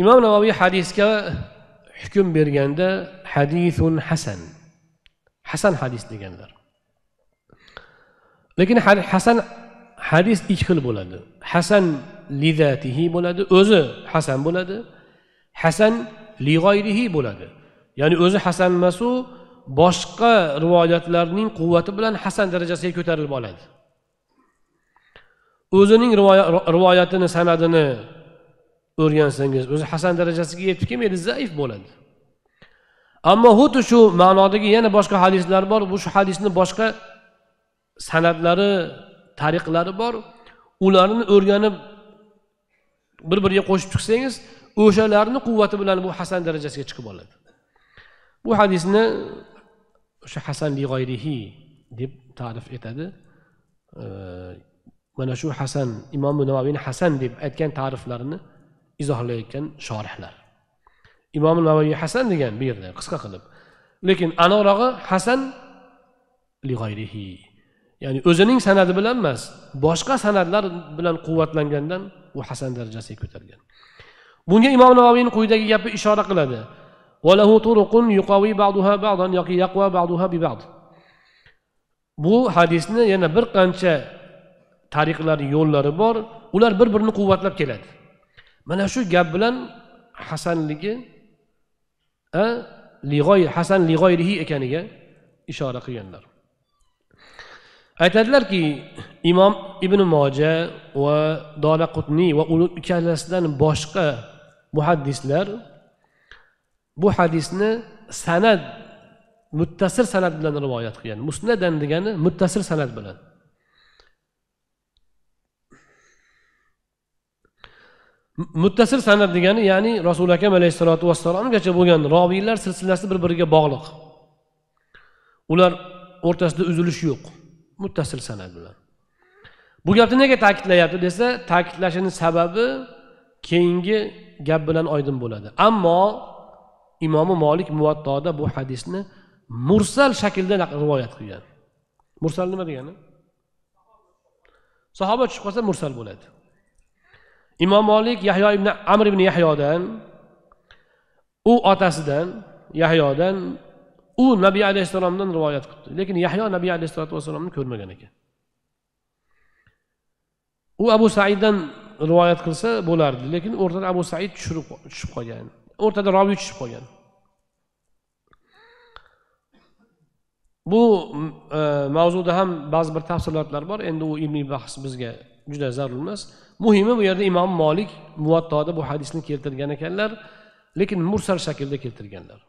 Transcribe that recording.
imom navoiy hadisga hukm berganda hadisun hasan hasan hadis deganlar lekin hasan hadis ikki xil bo'ladi hasan lidatihi bo'ladi o'zi hasan bo'ladi hasan lig'oyrihi bo'ladi ya'ni o'zi hasan emas u boshqa rivoyatlarning quvvati bilan hasan darajasiga ko'tarilib oladi o'zining rivoyatini sanadini o'rgansangiz o'zi hasan darajasiga yetib kelmaydi zaif bo'ladi ammo xuddi shu ma'nodagi yana boshqa hadislar bor bu shu hadisni boshqa san'atlari tariqlari bor ularni o'rganib bir biriga qo'shib chiqsangiz o'shalarni quvvati bilan bu hasan darajasiga chiqib oladi bu hadisni o'sha hasan lig'oyrihi deb ta'rif etadi mana shu hasan imom navoiyni hasan deb aytgan ta'riflarini izohlayotgan shorihlar imom navoiy hasan degan bu yerda qisqa qilib lekin aniqrog'i hasan lig'oyrihi ya'ni o'zining sanadi bilan emas boshqa sanadlar bilan quvvatlangandan u hasan darajasiga ko'tarilgan bunga imom navoiyni quyidagi gapi ishora qiladi bu hadisni yana bir qancha tariqlari yo'llari bor ular bir birini quvvatlab keladi mana shu gap bilan hasanligi lig'oy hasan lig'oyrihi ekaniga ishora qilganlar aytadilarki imom ibn moja va dolaqutniy va u ikkalasidan boshqa muhaddislar bu hadisni san'at muttasil san'at bilan rivoyat qilgan musnadan degani muttasil san'at bilan muttasil sanat degani ya'ni rasuli akam alayhissalotu vassalomgacha bo'lgan roviylar silsilasi bir biriga bog'liq ular o'rtasida uzilish yo'q muttasil sanat bular bu gapni nega ta'kidlayapti desa ta'kidlashini sababi keyingi gap bilan oydin bo'ladi ammo imomi molik muvattoda bu hadisni mursal shaklda rivoyat qilgan mursal nima degani sahoba tushib qolsa mursal bo'ladi imom molik yahyo ibn amr ibn yahyodan u otasidan yahyodan u nabiy alayhissalomdan rivoyat qilibdi lekin yahyo nabiy alayhisalotu vassalomni ko'rmagan ekan u abu saiddan rivoyat qilsa bo'lardi lekin o'rtada abu said tushirib tushib qolgan o'rtada robiy tushib qolgan bu e, mavzuda ham ba'zi bir tafsilotlar bor endi u ilmiy bahs bizga juda zarur emas muhimi bu yerda imom molik muvattoda bu hadisni keltirgan ekanlar lekin mursal shaklda keltirganlar